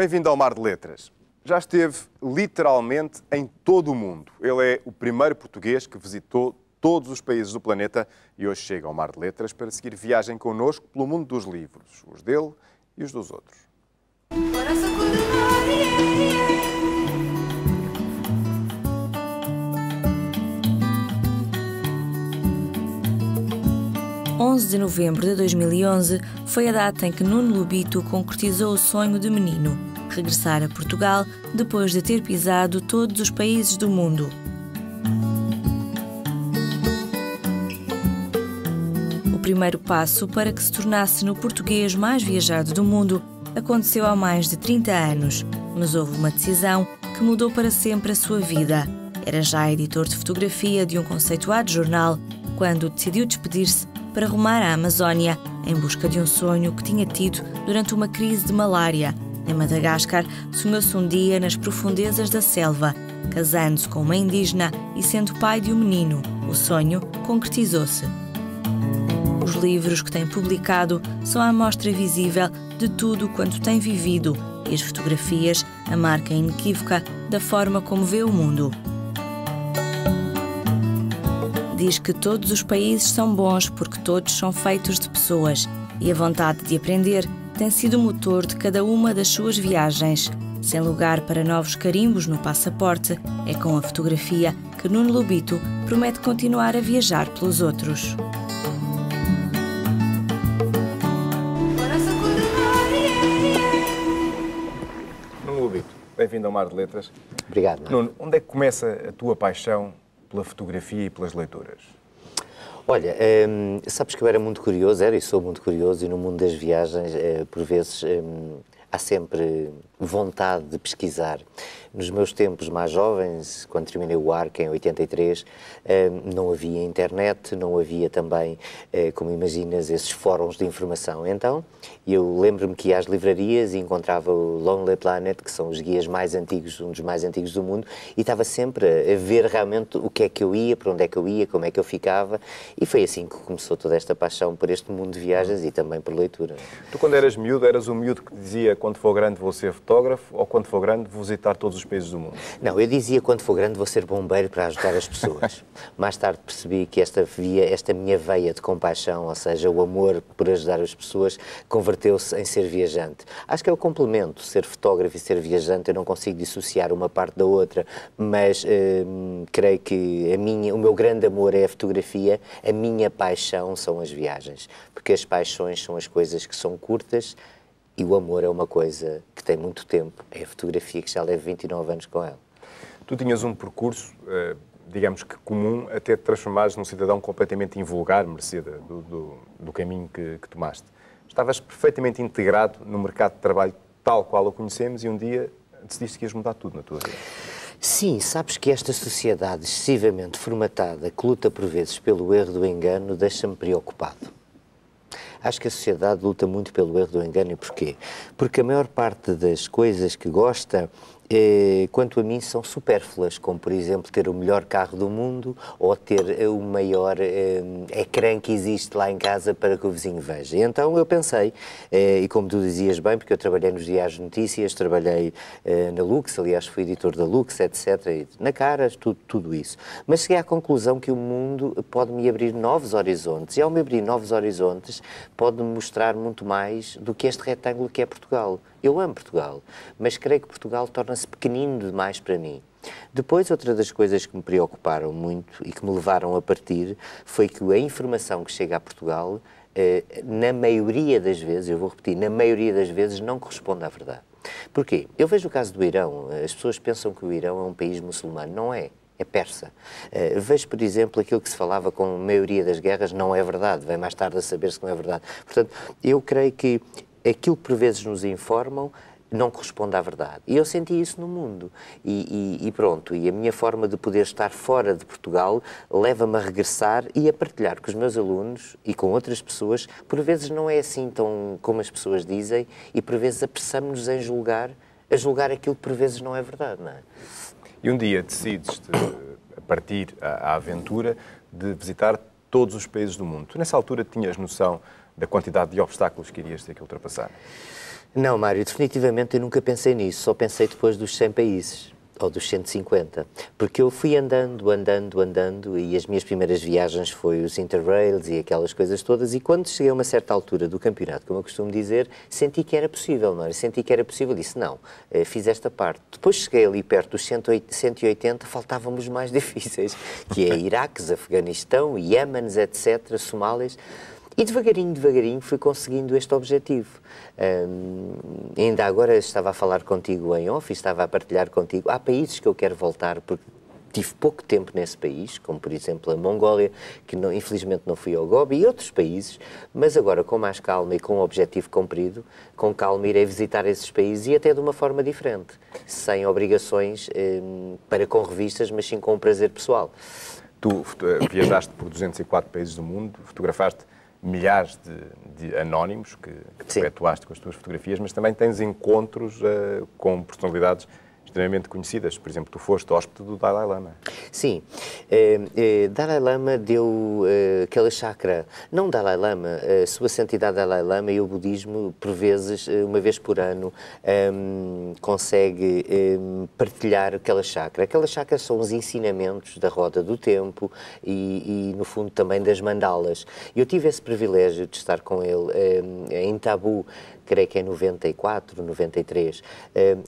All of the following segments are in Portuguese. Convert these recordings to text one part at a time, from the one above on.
Bem-vindo ao Mar de Letras. Já esteve literalmente em todo o mundo. Ele é o primeiro português que visitou todos os países do planeta e hoje chega ao Mar de Letras para seguir viagem connosco pelo mundo dos livros, os dele e os dos outros. 11 de novembro de 2011 foi a data em que Nuno Lubito concretizou o sonho de menino regressar a Portugal depois de ter pisado todos os países do mundo. O primeiro passo para que se tornasse no português mais viajado do mundo aconteceu há mais de 30 anos, mas houve uma decisão que mudou para sempre a sua vida. Era já editor de fotografia de um conceituado jornal quando decidiu despedir-se para rumar à Amazónia em busca de um sonho que tinha tido durante uma crise de malária em Madagascar, sonhou-se um dia nas profundezas da selva, casando-se com uma indígena e sendo pai de um menino. O sonho concretizou-se. Os livros que tem publicado são a amostra visível de tudo quanto tem vivido e as fotografias a marca inequívoca da forma como vê o mundo. Diz que todos os países são bons porque todos são feitos de pessoas e a vontade de aprender tem sido o motor de cada uma das suas viagens. Sem lugar para novos carimbos no passaporte, é com a fotografia que Nuno Lubito promete continuar a viajar pelos outros. Nuno Lubito, bem-vindo ao Mar de Letras. Obrigado. Nuno, onde é que começa a tua paixão pela fotografia e pelas leituras? Olha, hum, sabes que eu era muito curioso, era e sou muito curioso, e no mundo das viagens, eh, por vezes, ehm, há sempre vontade de pesquisar. Nos meus tempos mais jovens, quando terminei o ARC em 83, eh, não havia internet, não havia também, eh, como imaginas, esses fóruns de informação. Então, eu lembro-me que ia às livrarias e encontrava o Lonely Planet, que são os guias mais antigos, um dos mais antigos do mundo, e estava sempre a ver realmente o que é que eu ia, para onde é que eu ia, como é que eu ficava, e foi assim que começou toda esta paixão por este mundo de viagens e também por leitura. Tu, quando eras miúdo, eras o miúdo que dizia, quando for grande vou ser fotógrafo ou, quando for grande, vou visitar todos os países do mundo? Não, eu dizia quando for grande vou ser bombeiro para ajudar as pessoas. Mais tarde percebi que esta, via, esta minha veia de compaixão, ou seja, o amor por ajudar as pessoas, converteu-se em ser viajante. Acho que é o complemento, ser fotógrafo e ser viajante, eu não consigo dissociar uma parte da outra, mas hum, creio que a minha, o meu grande amor é a fotografia, a minha paixão são as viagens, porque as paixões são as coisas que são curtas, e o amor é uma coisa que tem muito tempo, é a fotografia que já leva 29 anos com ela. Tu tinhas um percurso, eh, digamos que comum, até te transformares num cidadão completamente invulgar, merecida, do, do, do caminho que, que tomaste. Estavas perfeitamente integrado no mercado de trabalho tal qual o conhecemos e um dia decidiste que ias mudar tudo na tua vida. Sim, sabes que esta sociedade excessivamente formatada, que luta por vezes pelo erro do engano, deixa-me preocupado. Acho que a sociedade luta muito pelo erro do engano. E porquê? Porque a maior parte das coisas que gosta eh, quanto a mim, são supérfluas, como por exemplo ter o melhor carro do mundo ou ter eh, o maior eh, ecrã que existe lá em casa para que o vizinho veja. E então eu pensei, e como tu dizias bem, porque eu trabalhei nos Diários de Notícias, trabalhei na Lux, aliás fui editor da Lux, etc. Na cara, tudo, tudo isso. Mas cheguei à conclusão que o mundo pode me abrir novos horizontes e ao me abrir novos horizontes pode-me mostrar muito mais do que este retângulo que é Portugal. Eu amo Portugal, mas creio que Portugal torna-se pequenino demais para mim. Depois, outra das coisas que me preocuparam muito e que me levaram a partir foi que a informação que chega a Portugal, eh, na maioria das vezes, eu vou repetir, na maioria das vezes não corresponde à verdade. Porquê? Eu vejo o caso do Irão. Eh, as pessoas pensam que o Irão é um país muçulmano. Não é é persa. Uh, vejo, por exemplo, aquilo que se falava com a maioria das guerras não é verdade, vem mais tarde a saber-se que não é verdade. Portanto, eu creio que aquilo que por vezes nos informam não corresponde à verdade. E eu senti isso no mundo. E, e, e, pronto, e a minha forma de poder estar fora de Portugal leva-me a regressar e a partilhar com os meus alunos e com outras pessoas. Por vezes não é assim tão como as pessoas dizem e por vezes apressamos-nos em julgar, a julgar aquilo que por vezes não é verdade, não é? E um dia decides-te a partir à aventura de visitar todos os países do mundo. Tu nessa altura tinhas noção da quantidade de obstáculos que irias ter que ultrapassar? Não, Mário, definitivamente eu nunca pensei nisso, só pensei depois dos 100 países ou dos 150, porque eu fui andando, andando, andando e as minhas primeiras viagens foi os interrails e aquelas coisas todas e quando cheguei a uma certa altura do campeonato, como eu costumo dizer, senti que era possível, não era? Senti que era possível, disse não, eh, fiz esta parte. Depois cheguei ali perto dos 180, faltavam os mais difíceis, que é Iraques, Afeganistão, Iémenes, etc., Somálias. E devagarinho, devagarinho fui conseguindo este objetivo. Um, ainda agora estava a falar contigo em off e estava a partilhar contigo. Há países que eu quero voltar porque tive pouco tempo nesse país, como por exemplo a Mongólia, que não, infelizmente não fui ao Gobi, e outros países, mas agora com mais calma e com um objetivo cumprido, com calma irei visitar esses países e até de uma forma diferente, sem obrigações para com revistas, mas sim com um prazer pessoal. Tu eh, viajaste por 204 países do mundo, fotografaste milhares de, de anónimos que, que perpetuaste com as tuas fotografias, mas também tens encontros uh, com personalidades extremamente conhecidas. Por exemplo, tu foste hóspede do Dalai Lama. Sim. Eh, eh, Dalai Lama deu eh, aquela chakra. Não Dalai Lama, eh, Sua Santidade Dalai Lama e o budismo, por vezes, eh, uma vez por ano, ehm, consegue ehm, partilhar aquela chakra. Aquela chakra são os ensinamentos da roda do tempo e, e, no fundo, também das mandalas. Eu tive esse privilégio de estar com ele ehm, em Tabu, creio que em 94, 93, uh,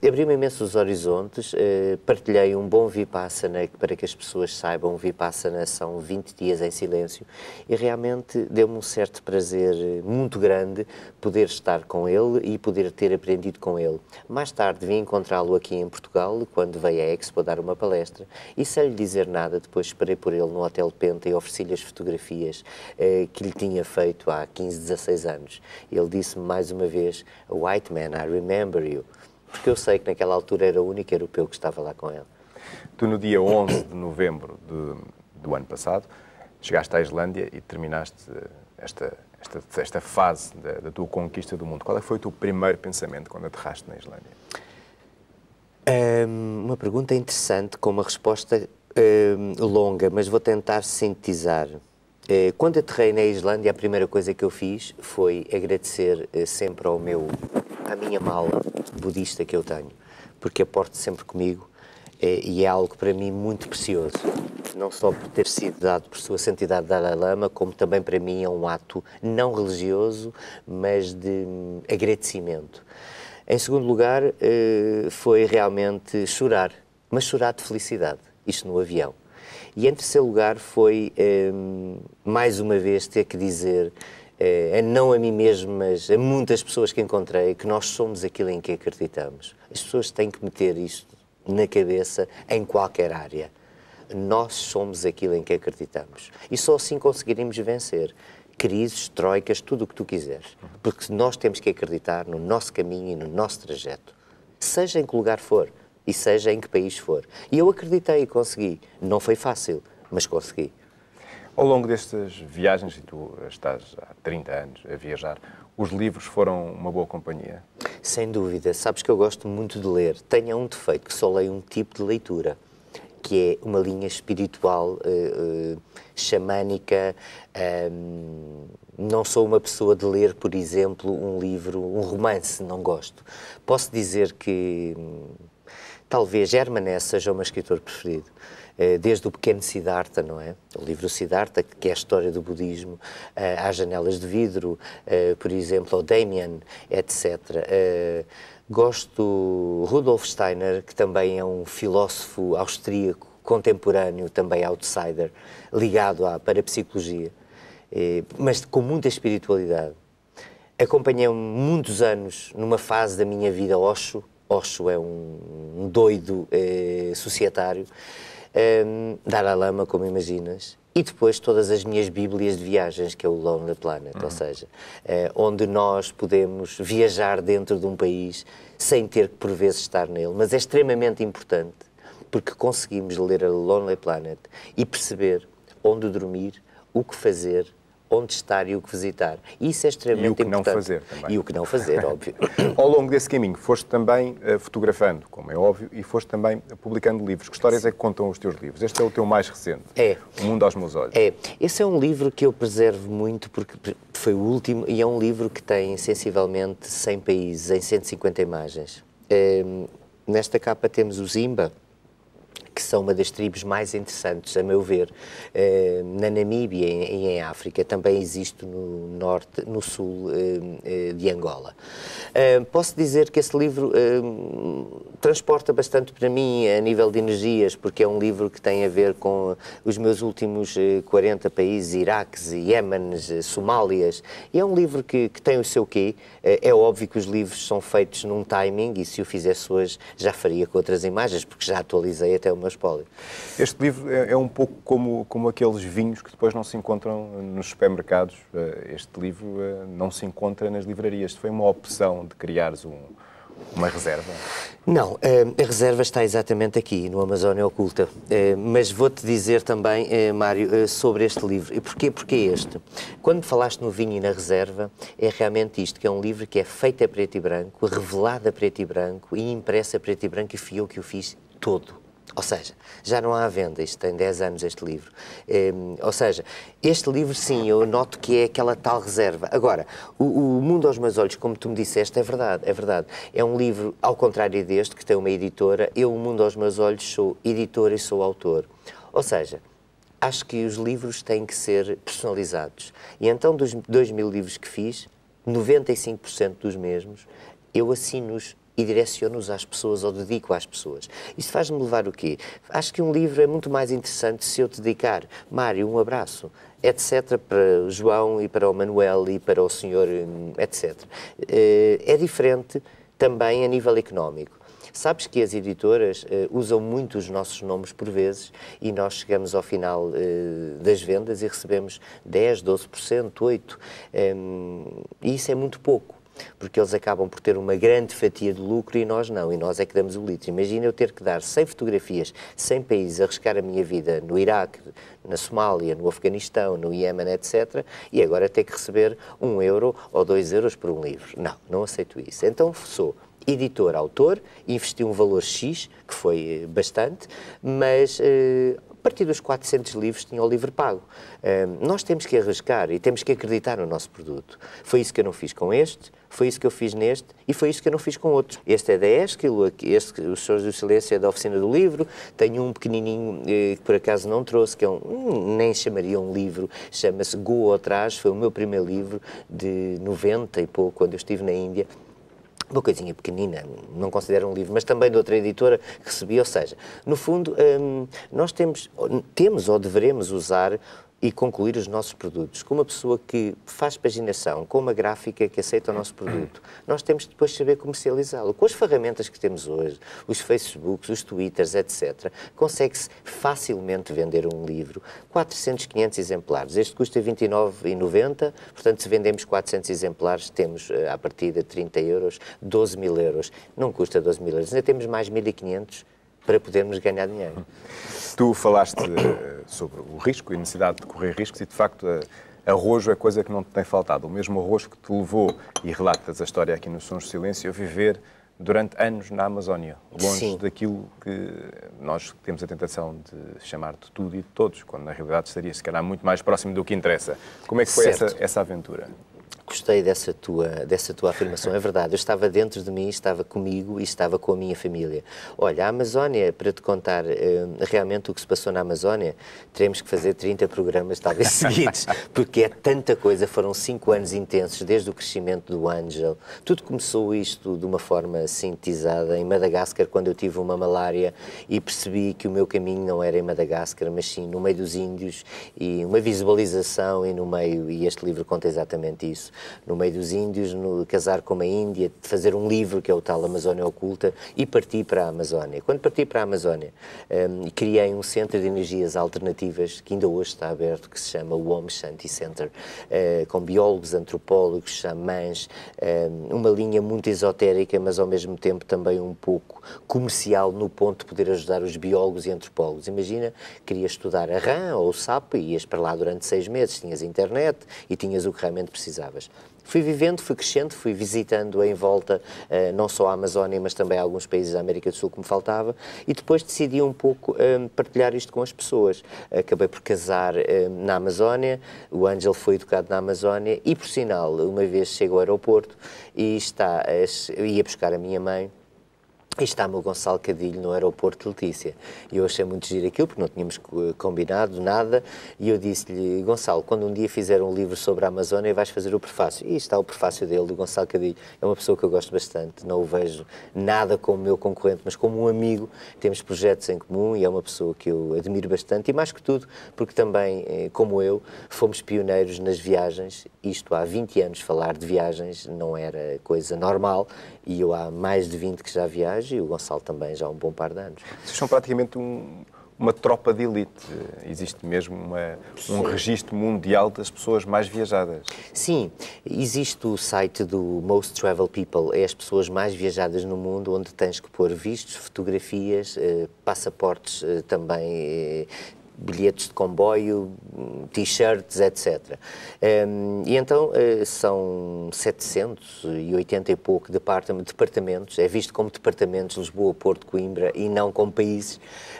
abriu-me imensos horizontes, uh, partilhei um bom Vipassana, para que as pessoas saibam, Vipassana são 20 dias em silêncio, e realmente deu-me um certo prazer eh, muito grande poder estar com ele e poder ter aprendido com ele. Mais tarde vim encontrá-lo aqui em Portugal, quando veio à Expo dar uma palestra, e sem lhe dizer nada, depois esperei por ele no Hotel Penta e ofereci-lhe as fotografias uh, que lhe tinha feito há 15, 16 anos. Ele disse-me mais uma vez inglês White Man, I Remember You, porque eu sei que naquela altura era o único europeu que estava lá com ele. Tu, no dia 11 de novembro de, do ano passado, chegaste à Islândia e terminaste eh, esta, esta, esta fase da, da, tua conquista do mundo. Qual é foi o teu primeiro pensamento quando aterraste na Islândia? Um, uma pergunta interessante com uma resposta um, longa, mas vou tentar sintetizar. Eh, quando aterrei na Islândia, a primeira coisa que eu fiz foi agradecer eh, sempre ao meu, à minha mala budista que eu tenho, porque a porto sempre comigo eh, e é algo para mim muito precioso. Não só por ter sido dado por Sua Santidade Dalai Lama, como também para mim é um ato não religioso, mas de hum, agradecimento. Em segundo lugar, foi realmente chorar, mas chorar de felicidade, isto no avião e em terceiro lugar foi, um, ehm, mais uma vez, ter que dizer, uh, a não a mim mesmo, mas a muitas pessoas que encontrei, que nós somos aquilo em que acreditamos. As pessoas têm que meter isto na cabeça em qualquer área. Nós somos aquilo em que acreditamos. E só assim conseguiremos vencer crises, troicas, tudo o que tu quiseres. Porque nós temos que acreditar no nosso caminho e no nosso trajeto, seja em que lugar for e seja em que país for. E eu acreditei e consegui. Não foi fácil, mas consegui. Ao longo destas viagens, e tu estás há 30 anos a viajar, os livros foram uma boa companhia? Sem dúvida. Sabes que eu gosto muito de ler. Tenho um defeito, que só leio um tipo de leitura, que é uma linha espiritual, uh, uh, xamânica. não sou uma pessoa de ler, por exemplo, um livro, um romance, não gosto. Posso dizer que... Hum, Talvez Germanes seja o meu escritor preferido eh, desde o pequeno Siddhartha, não é? O livro Siddhartha, que é a história do budismo, as eh, janelas de vidro, eh, por exemplo, o Damien, etc. Gosto Rudolf Steiner, que também é um filósofo austríaco, contemporâneo, também outsider, ligado à parapsicologia, mas com muita espiritualidade. acompanhei me muitos anos numa fase da minha vida Osho, Osho é um, um doido eh, societário, dar ehm, Dalai Lama, como imaginas, e depois todas as minhas bíblias de viagens, que é o Lonely Planet, uhum. ou seja, eh, onde nós podemos viajar dentro de um país sem ter que por vezes estar nele, mas é extremamente importante porque conseguimos ler a Lonely Planet e perceber onde dormir, o que fazer, onde estar e o que visitar. Isso é extremamente importante. E o que importante. não fazer também. E o que não fazer, óbvio. Ao longo desse caminho, foste também eh, fotografando, como é óbvio, e foste também eh, publicando livros. Que histórias é que contam os teus livros? Este é o teu mais recente. É. O Mundo aos Meus Olhos. É. Esse é um livro que eu preservo muito porque foi o último e é um livro que tem sensivelmente 100 países, em 150 imagens. Um, ehm, nesta capa temos o Zimba, que são uma das tribos mais interessantes, a meu ver, eh, na Namíbia e em África, também existe no norte, no sul eh, eh, de Angola. Posso dizer que esse livro transporta bastante para mim a nível de energias, porque é um livro que tem a ver com os meus últimos 40 países, Iraques, Iémenes, Somálias, e é um livro que, que tem o seu quê. É óbvio que os livros são feitos num timing, e se o fizesse hoje já faria com outras imagens, porque já atualizei até o este livro é, é, um pouco como, como aqueles vinhos que depois não se encontram nos supermercados. Eh, este livro eh, não se encontra nas livrarias. Foi uma opção de criares um, uma reserva? Não, eh, a reserva está exatamente aqui, no Amazónia Oculta. Mas vou-te dizer também, Mário, sobre este livro. E porquê, porquê este? Quando falaste no vinho e na reserva, é realmente isto, que é um livro que é feito a preto e branco, revelado a preto e branco e impresso a preto e branco e fui eu que o fiz todo ou seja, já não há venda, isto tem 10 anos este livro. Um, ehm, ou seja, este livro sim, eu noto que é aquela tal reserva. Agora, o, o, Mundo aos Meus Olhos, como tu me disseste, é verdade, é verdade. É um livro, ao contrário deste, que tem uma editora, eu, o Mundo aos Meus Olhos, sou editor e sou autor. Ou seja, acho que os livros têm que ser personalizados. E então, dos 2 mil livros que fiz, 95% dos mesmos, eu assino-os e direciono-os às pessoas ou dedico às pessoas. Isso faz-me levar o quê? Acho que um livro é muito mais interessante se eu te dedicar, Mário, um abraço, etc., para João e para o Manuel e para o senhor, hum, etc. Eh, é diferente também a nível económico. Sabes que as editoras eh, usam muito os nossos nomes por vezes e nós chegamos ao final eh, das vendas e recebemos 10, 12%, 8%. Um, e isso é muito pouco porque eles acabam por ter uma grande fatia de lucro e nós não, e nós é que damos o litro. Imagina eu ter que dar 100 fotografias, 100 países, arriscar a minha vida no Iraque, na Somália, no Afeganistão, no Iémen, etc., e agora ter que receber 1 euro ou 2 euros por um livro. Não, não aceito isso. Então sou editor, autor, investi um valor X, que foi eh, bastante, mas eh, a partir dos 400 livros tinha o livro pago. Um, nós temos que arriscar e temos que acreditar no nosso produto. Foi isso que eu não fiz com este, foi isso que eu fiz neste e foi isso que eu não fiz com outros. Este é da Esquilo, este, os Sons do Silêncio é da Oficina do Livro, tenho um pequenininho eh, que por acaso não trouxe, que é um, hum, nem chamaria um livro, chama-se Go Atrás, foi o meu primeiro livro de 90 e pouco, quando eu estive na Índia uma coisinha pequenina, não considero um livro, mas também de outra editora que recebi, ou seja, no fundo, hum, nós temos, temos ou deveremos usar e concluir os nossos produtos. Com uma pessoa que faz paginação, com uma gráfica que aceita o nosso produto, nós temos depois de saber comercializá-lo. Com as ferramentas que temos hoje, os Facebooks, os Twitters, etc., consegue-se facilmente vender um livro, 400, 500 exemplares. Este custa 29,90, portanto, se vendemos 400 exemplares, temos eh, à partida 30 euros, 12 mil euros. Não custa 12 mil euros, ainda temos mais 1.500 para podermos ganhar dinheiro. Tu falaste eh, sobre o risco e a necessidade de correr riscos e, de facto, eh, arrojo é coisa que não te tem faltado. O mesmo arrojo que te levou, e relatas a história aqui no Sons de Silêncio, a viver durante anos na Amazónia, longe Sim. daquilo que nós temos a tentação de chamar de tudo e de todos, quando na realidade estaria se calhar muito mais próximo do que interessa. Como é que foi essa, essa aventura? gostei dessa tua, dessa tua afirmação. É verdade, eu estava dentro de mim, estava comigo e estava com a minha família. Olha, a Amazónia, para te contar eh, realmente o que se passou na Amazónia, teremos que fazer 30 programas, talvez seguidos, porque é tanta coisa. Foram cinco anos intensos, desde o crescimento do Angel Tudo começou isto de uma forma sintetizada em Madagascar, quando eu tive uma malária e percebi que o meu caminho não era em Madagascar, mas sim no meio dos índios e uma visualização e no meio, e este livro conta exatamente isso no meio dos índios, no casar com uma índia, de fazer um livro que é o tal Amazónia Oculta e parti para a Amazónia. Quando parti para a Amazónia, um, criei um centro de energias alternativas que ainda hoje está aberto, que se chama o Om Shanti Center, uh, com biólogos, antropólogos, xamãs, um, uma linha muito esotérica, mas ao mesmo tempo também um pouco comercial no ponto de poder ajudar os biólogos e antropólogos. Imagina, querias estudar a rã ou o sapo e ias para lá durante seis meses, tinhas internet e tinhas o que realmente precisavas fui vivendo, fui crescendo, fui visitando em volta uh, não só a Amazónia, mas também alguns países da América do Sul que me faltava, e depois decidi um pouco um, eh, partilhar isto com as pessoas. Acabei por casar um, eh, na Amazónia, o Ângelo foi educado na Amazónia, e por sinal, uma vez chego ao aeroporto e está, ia buscar a minha mãe e está-me o Gonçalo Cadilho no aeroporto de Letícia. E eu achei muito giro aquilo, porque não tínhamos eh, combinado nada. E eu disse-lhe, Gonçalo, quando um dia fizer um livro sobre a Amazónia, vais fazer o prefácio. E está o prefácio dele, do Gonçalo Cadilho. É uma pessoa que eu gosto bastante, não o vejo nada como meu concorrente, mas como um amigo. Temos projetos em comum e é uma pessoa que eu admiro bastante. E mais que tudo, porque também, eh, como eu, fomos pioneiros nas viagens. Isto há 20 anos, falar de viagens não era coisa normal e eu há mais de 20 que já viajo e o Gonçalo também já há um bom par de anos. Vocês são praticamente um, uma tropa de elite. Existe mesmo uma, um registro mundial das pessoas mais viajadas. Sim, existe o site do Most Travel People, é as pessoas mais viajadas no mundo, onde tens que pôr vistos, fotografias, eh, passaportes eh, também eh, bilhetes de comboio, t-shirts, etc. Um, ehm, e então uh, são 780 e pouco departamentos, é visto como departamentos Lisboa, Porto, Coimbra e não como países.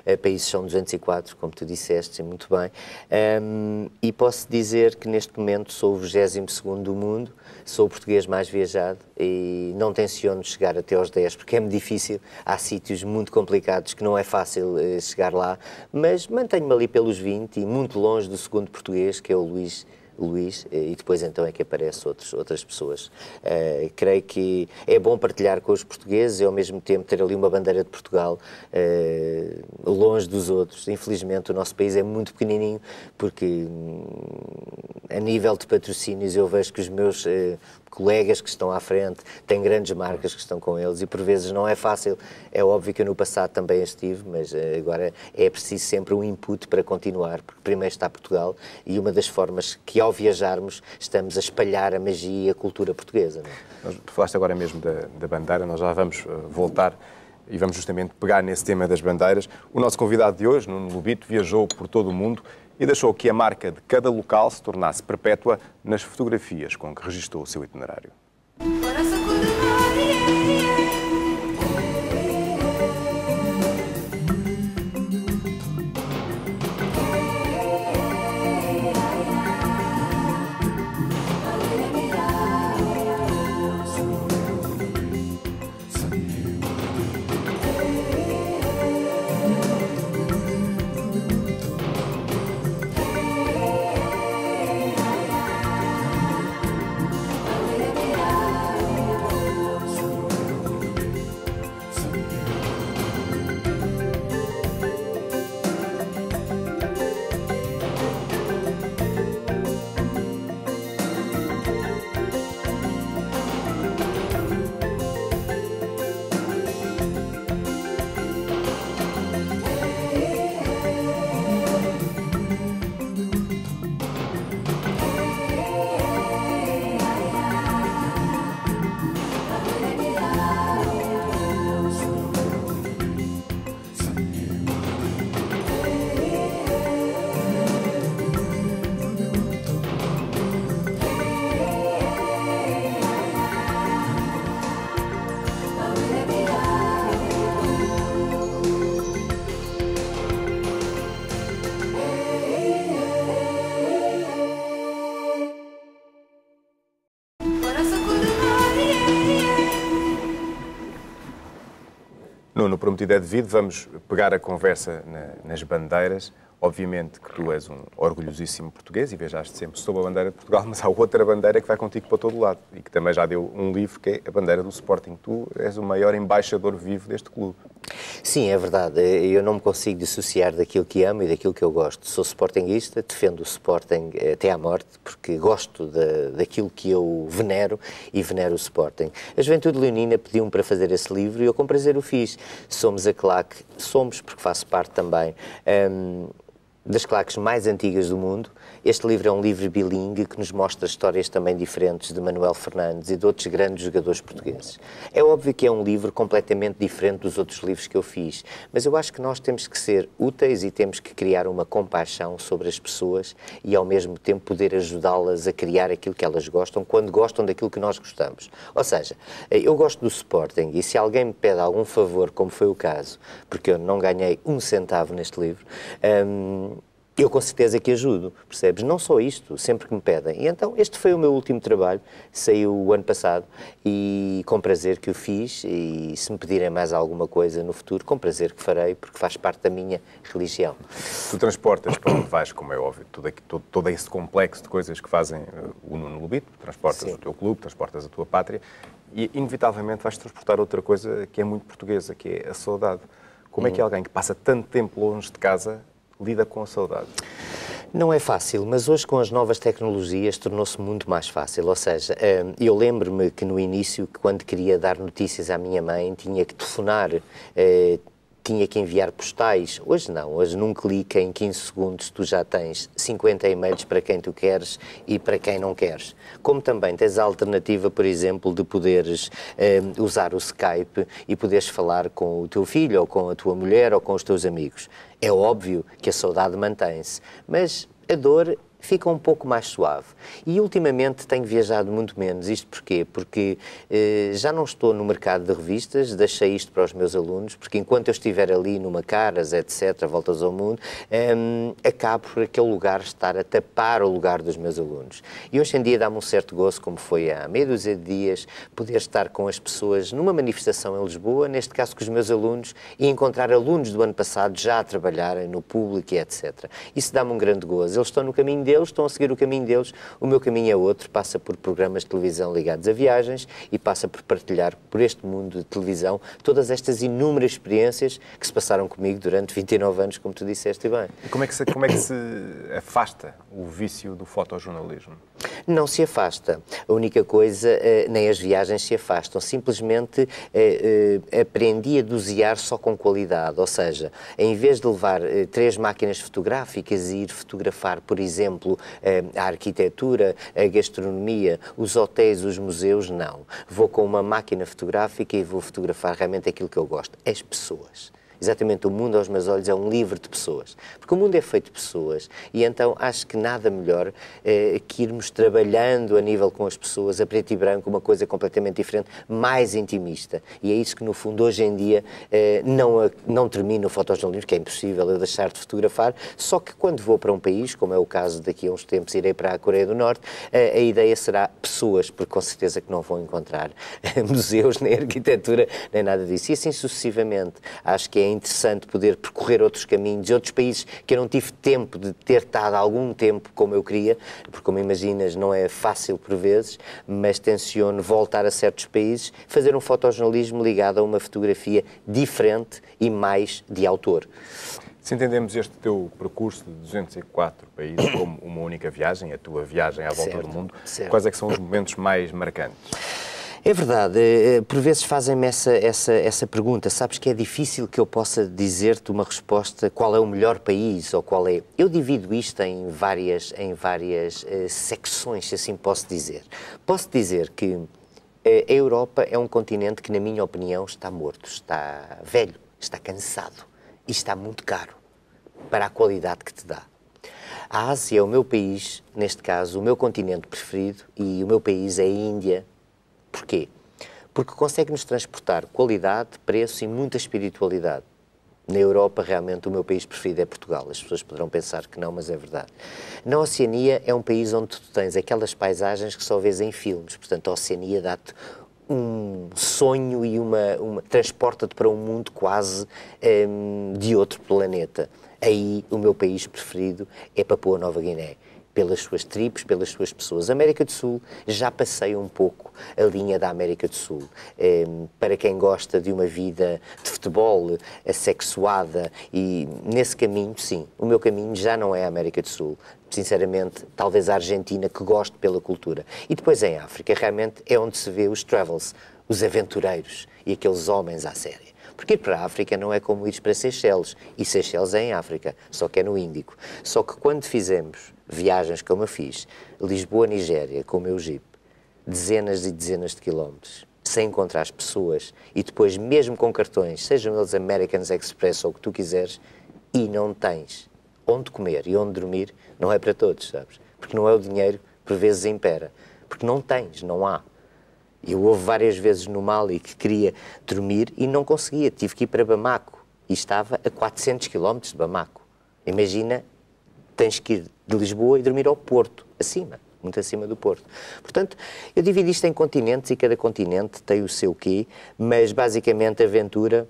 Uh, países são 204, como tu disseste, muito bem. Um, ehm, e posso dizer que neste momento sou o 22 do mundo, sou o português mais viajado e não tenciono chegar até aos 10, porque é-me difícil, há sítios muito complicados que não é fácil uh, chegar lá, mas mantenho-me ali pelos 20 e muito longe do segundo português, que é o Luís Luís, eh, e depois então é que aparecem outras pessoas. Uh, creio que é bom partilhar com os portugueses e ao mesmo tempo ter ali uma bandeira de Portugal uh, longe dos outros. Infelizmente o nosso país é muito pequenininho porque um, a nível de patrocínios eu vejo que os meus uh, colegas que estão à frente, tem grandes marcas que estão com eles e por vezes não é fácil. É óbvio que eu no passado também estive, mas eh, agora é preciso sempre um input para continuar, porque primeiro está Portugal e uma das formas que ao viajarmos estamos a espalhar a magia e a cultura portuguesa. Não é? Falaste agora mesmo da, da bandeira, nós já vamos eh, voltar e vamos justamente pegar nesse tema das bandeiras. O nosso convidado de hoje, Nuno Lubito, viajou por todo o mundo e deixou que a marca de cada local se tornasse perpétua nas fotografias com que registrou o seu itinerário. prometido é devido, vamos pegar a conversa na, nas bandeiras Obviamente que tu és um orgulhosíssimo português e viajaste sempre sob a bandeira de Portugal, mas há outra bandeira que vai contigo para todo lado e que também já deu um livro que é a bandeira do Sporting. Tu és o maior embaixador vivo deste clube. Sim, é verdade. Eu não me consigo dissociar daquilo que amo e daquilo que eu gosto. Sou sportinguista, defendo o Sporting eh, até à morte, porque gosto de, daquilo que eu venero e venero o Sporting. A Juventude Leonina pediu-me para fazer esse livro e eu com prazer o fiz. Somos a que somos porque faço parte também. Um, das claques mais antigas do mundo este livro é um livro bilingue que nos mostra histórias também diferentes de Manuel Fernandes e de outros grandes jogadores portugueses. É óbvio que é um livro completamente diferente dos outros livros que eu fiz, mas eu acho que nós temos que ser úteis e temos que criar uma compaixão sobre as pessoas e ao mesmo tempo poder ajudá-las a criar aquilo que elas gostam quando gostam daquilo que nós gostamos. Ou seja, eu gosto do Sporting e se alguém me pede algum favor, como foi o caso, porque eu não ganhei um centavo neste livro, hum, eu com certeza que ajudo, percebes? Não só isto, sempre que me pedem. E então, este foi o meu último trabalho, saiu o ano passado e com prazer que o fiz. E se me pedirem mais alguma coisa no futuro, com prazer que farei, porque faz parte da minha religião. Tu transportas para onde vais, como é óbvio, todo, aqui, todo, todo esse complexo de coisas que fazem eh, o Nuno Lubito, transportas Sim. o teu clube, transportas a tua pátria e, inevitavelmente, vais transportar outra coisa que é muito portuguesa, que é a saudade. Como é que uhum. alguém que passa tanto tempo longe de casa lida com a saudade? Não é fácil, mas hoje com as novas tecnologias tornou-se muito mais fácil. Ou seja, eh, eu lembro-me que no início, quando queria dar notícias à minha mãe, tinha que telefonar eh, tinha que enviar postais. Hoje não, hoje num clique em 15 segundos tu já tens 50 e-mails para quem tu queres e para quem não queres. Como também tens a alternativa, por exemplo, de poderes eh, usar o Skype e poderes falar com o teu filho ou com a tua mulher ou com os teus amigos. É óbvio que a saudade mantém-se, mas a dor fica um pouco mais suave. E ultimamente tenho viajado muito menos. Isto porquê? Porque eh, já não estou no mercado de revistas, deixei isto para os meus alunos, porque enquanto eu estiver ali numa Caras, etc., Voltas ao Mundo, eh, acabo por aquele lugar estar a tapar o lugar dos meus alunos. E hoje em dia dá-me um certo gozo, como foi há meia dúzia de dias, poder estar com as pessoas numa manifestação em Lisboa, neste caso com os meus alunos, e encontrar alunos do ano passado já a trabalharem no público e etc. Isso dá-me um grande gozo. Eles estão no caminho deles, estão a seguir o caminho deles, o meu caminho é outro, passa por programas de televisão ligados a viagens e passa por partilhar por este mundo de televisão todas estas inúmeras experiências que se passaram comigo durante 29 anos, como tu disseste bem. E como é que se, como é que se afasta o vício do fotojornalismo? Não se afasta. A única coisa, eh, nem as viagens se afastam. Simplesmente eh, eh, aprendi a dosear só com qualidade. Ou seja, em vez de levar três máquinas fotográficas e ir fotografar, por exemplo, exemplo, a arquitetura, a gastronomia, os hotéis, os museus, não. Vou com uma máquina fotográfica e vou fotografar realmente aquilo que eu gosto, as pessoas. Exatamente, o mundo aos meus olhos é um livro de pessoas. Porque o mundo é feito de pessoas e então acho que nada melhor eh, que irmos trabalhando a nível com as pessoas, a preto e branco, uma coisa completamente diferente, mais intimista. E é isso que, no fundo, hoje em dia eh, não, não termino o fotojornalismo, que é impossível eu deixar de fotografar. Só que quando vou para um país, como é o caso daqui a uns tempos, irei para a Coreia do Norte, eh, a ideia será pessoas, porque com certeza que não vão encontrar museus, nem arquitetura, nem nada disso. E assim sucessivamente. Acho que é é interessante poder percorrer outros caminhos e outros países que eu não tive tempo de ter estado algum tempo como eu queria, porque como imaginas não é fácil por vezes, mas tenciono voltar a certos países, fazer um fotojornalismo ligado a uma fotografia diferente e mais de autor. Se entendemos este teu percurso de 204 países como uma única viagem, a tua viagem à volta certo, do mundo, certo. quais é que são os momentos mais marcantes? É verdade, eh, eh, por vezes fazem-me essa, essa, essa pergunta. Sabes que é difícil que eu possa dizer-te uma resposta qual é o melhor país ou qual é. Eu divido isto em várias, em várias eh, secções, se assim posso dizer. Posso dizer que a Europa é um continente que, na minha opinião, está morto, está velho, está cansado e está muito caro para a qualidade que te dá. A Ásia é o meu país, neste caso, o meu continente preferido e o meu país é a Índia Porquê? Porque consegue-nos transportar qualidade, preço e muita espiritualidade. Na Europa, realmente, o meu país preferido é Portugal. As pessoas poderão pensar que não, mas é verdade. Na Oceania, é um país onde tu tens aquelas paisagens que só vês em filmes. Portanto, a Oceania dá-te um sonho e uma, uma transporta-te para um mundo quase um, de outro planeta. Aí o meu país preferido é Papua Nova Guiné pelas suas tribos, pelas suas pessoas. A América do Sul já passeia um pouco a linha da América do Sul. Um, ehm, para quem gosta de uma vida de futebol assexuada e nesse caminho, sim, o meu caminho já não é a América do Sul. Sinceramente, talvez a Argentina, que gosto pela cultura. E depois em África, realmente é onde se vê os travels, os aventureiros e aqueles homens à série. Porque ir para a África não é como ir para Seychelles, e Seychelles é em África, só que é no Índico. Só que quando fizemos viagens que eu me fiz, Lisboa-Nigéria, com o meu jeep, dezenas e dezenas de quilómetros, sem encontrar as pessoas e depois, mesmo com cartões, sejam eles Americans Express ou o que tu quiseres, e não tens onde comer e onde dormir, não é para todos, sabes? Porque não é o dinheiro que por vezes impera. Porque não tens, não há. Eu houve várias vezes no Mali que queria dormir e não conseguia. Tive que ir para Bamako e estava a 400 quilómetros de Bamako. Imagina, tens que ir de Lisboa e dormir ao Porto, acima, muito acima do Porto. Portanto, eu divido isto em continentes e cada continente tem o seu quê, mas basicamente a aventura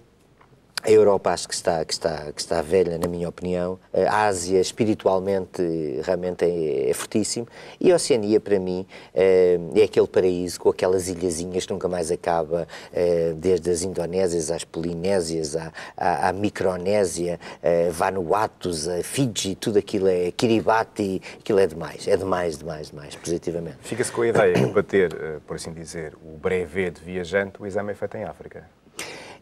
a Europa acho que está, que está, que está velha, na minha opinião. A Ásia, espiritualmente, realmente é, é fortíssimo. E a Oceania, para mim, eh, é aquele paraíso com aquelas ilhazinhas que nunca mais acaba, eh, desde as Indonésias às Polinésias, à, à, à Micronésia, eh, Vanuatu, a Fiji, tudo aquilo é Kiribati, aquilo é demais, é demais, demais, demais, positivamente. Fica-se com a ideia de bater, por assim dizer, o brevet de viajante, o exame é feito em África.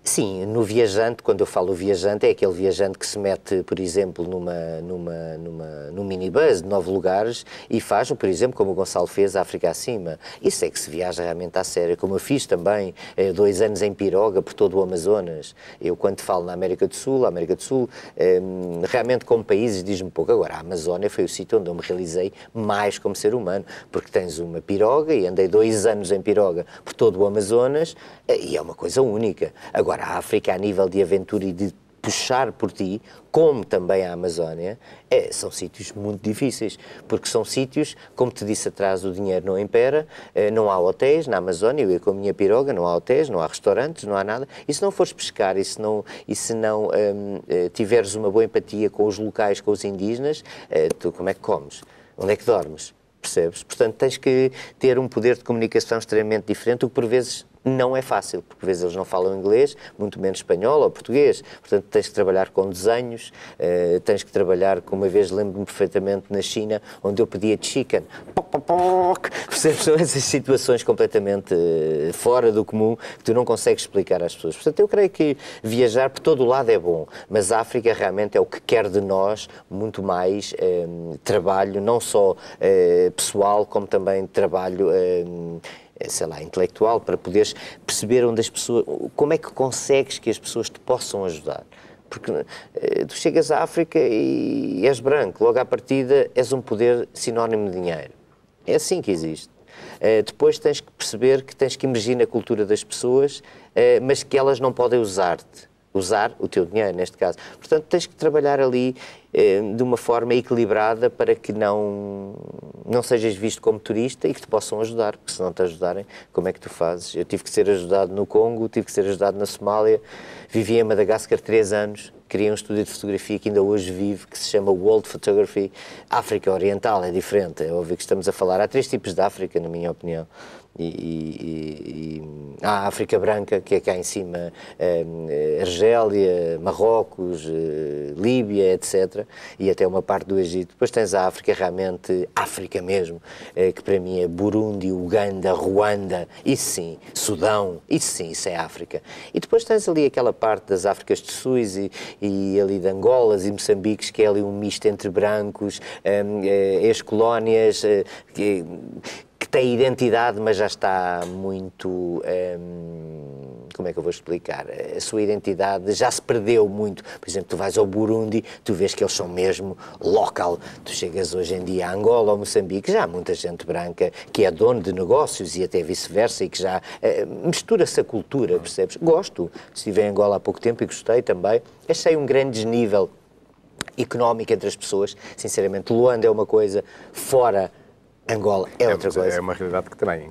Sim, no viajante, quando eu falo viajante, é aquele viajante que se mete, por exemplo, numa, numa, numa, num minibus de nove lugares e faz, por exemplo, como o Gonçalo fez, a África acima. Isso é que se viaja realmente à sério, como eu fiz também eh, dois anos em piroga por todo o Amazonas. Eu, quando falo na América do Sul, a América do Sul, eh, realmente como países diz-me pouco. Agora, a Amazónia foi o sítio onde eu me realizei mais como ser humano, porque tens uma piroga e andei dois anos em piroga por todo o Amazonas eh, e é uma coisa única. Agora, Agora, a África, a nível de aventura e de puxar por ti, como também a Amazónia, é, são sítios muito difíceis, porque são sítios, como te disse atrás, o dinheiro não impera, eh, não há hotéis na Amazónia, eu ia com a minha piroga, não há hotéis, não há restaurantes, não há nada, e se não fores pescar e se não, e se não hum, eh, tiveres uma boa empatia com os locais, com os indígenas, eh, tu como é que comes? Onde é que dormes? Percebes? Portanto, tens que ter um poder de comunicação extremamente diferente, o que por vezes não é fácil, porque às vezes eles não falam inglês, muito menos espanhol ou português. Portanto, tens que trabalhar com desenhos, uh, tens que trabalhar, como uma vez lembro-me perfeitamente na China, onde eu pedia chicken. Poc, poc, poc. Percebes? São essas situações completamente uh, fora do comum que tu não consegues explicar às pessoas. Portanto, eu creio que viajar por todo o lado é bom, mas a África realmente é o que quer de nós muito mais um, eh, trabalho, não só uh, pessoal, como também trabalho. Um, eh, sei lá, intelectual, para poderes perceber onde as pessoas, como é que consegues que as pessoas te possam ajudar. Porque eh, tu chegas à África e és branco, logo à partida és um poder sinónimo de dinheiro. É assim que existe. Eh, depois tens que perceber que tens que emergir na cultura das pessoas, mas que elas não podem usar-te usar o teu dinheiro, neste caso. Portanto, tens que trabalhar ali eh, de uma forma equilibrada para que não, não sejas visto como turista e que te possam ajudar, porque se não te ajudarem, como é que tu fazes? Eu tive que ser ajudado no Congo, tive que ser ajudado na Somália, vivi em Madagascar três anos, criei um estúdio de fotografia que ainda hoje vive, que se chama World Photography África Oriental, é diferente, é óbvio que estamos a falar. Há três tipos de África, na minha opinião e, e, e a África Branca, que é cá em cima, eh, Argélia, Marrocos, eh, Líbia, etc., e até uma parte do Egito. Depois tens a África, realmente, África mesmo, eh, que para mim é Burundi, Uganda, Ruanda, isso sim, Sudão, isso sim, isso é África. E depois tens ali aquela parte das Áfricas de Suís e, e ali de Angolas e Moçambiques, que é ali um misto entre brancos, eh, eh, ex-colónias, eh, que que tem identidade, mas já está muito. Ehm, como é que eu vou explicar? A sua identidade já se perdeu muito. Por exemplo, tu vais ao Burundi, tu vês que eles são mesmo local. Tu chegas hoje em dia a Angola ou Moçambique, já há muita gente branca que é dono de negócios e até vice-versa e que já uh, mistura-se a cultura, uhum. percebes? Gosto. Estive em Angola há pouco tempo e gostei também. Achei um grande desnível económico entre as pessoas. Sinceramente, Luanda é uma coisa fora Angola é, é outra é coisa. É uma realidade que também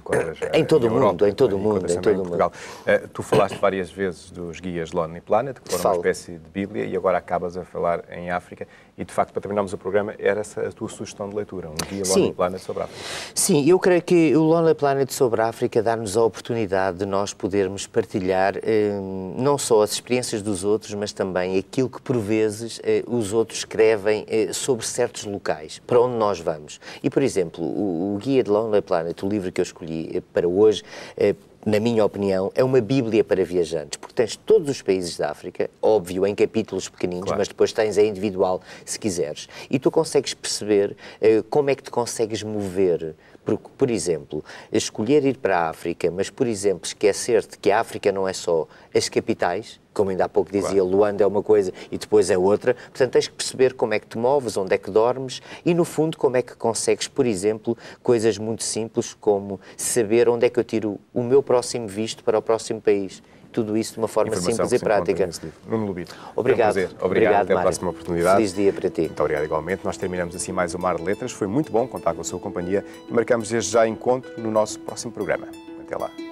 em todo o mundo, em todo o mundo, em todo o mundo. Eh, tu falaste várias vezes dos guias Lonely Planet, que foram Falo. uma espécie de bíblia, e agora acabas a falar em África. E, de facto, para terminarmos o programa, era essa a tua sugestão de leitura, um dia Lonely Planet sobre a África. Sim, eu creio que o Lonely Planet sobre a África dá-nos a oportunidade de nós podermos partilhar eh, não só as experiências dos outros, mas também aquilo que, por vezes, eh, os outros escrevem eh, sobre certos locais, para onde nós vamos. E, por exemplo, o, o Guia de Lonely Planet, o livro que eu escolhi eh, para hoje, eh, na minha opinião, é uma bíblia para viajantes, porque tens todos os países da África, óbvio, em capítulos pequeninos, claro. mas depois tens a individual, se quiseres, e tu consegues perceber uh, como é que te consegues mover. Porque, por exemplo, escolher ir para a África, mas, por exemplo, esquecer-te que a África não é só as capitais, como ainda há pouco dizia, claro. Luanda é uma coisa e depois é outra. Portanto, tens que perceber como é que te moves, onde é que dormes e, no fundo, como é que consegues, por exemplo, coisas muito simples como saber onde é que eu tiro o meu próximo visto para o próximo país. Tudo isso de uma forma simples e prática. Nuno Lubito. Obrigado. É um obrigado. Obrigado, Até a próxima oportunidade. Feliz dia para ti. Muito obrigado igualmente. Nós terminamos assim mais o Mar de Letras. Foi muito bom contar com a sua companhia e marcamos desde já encontro no nosso próximo programa. Até lá.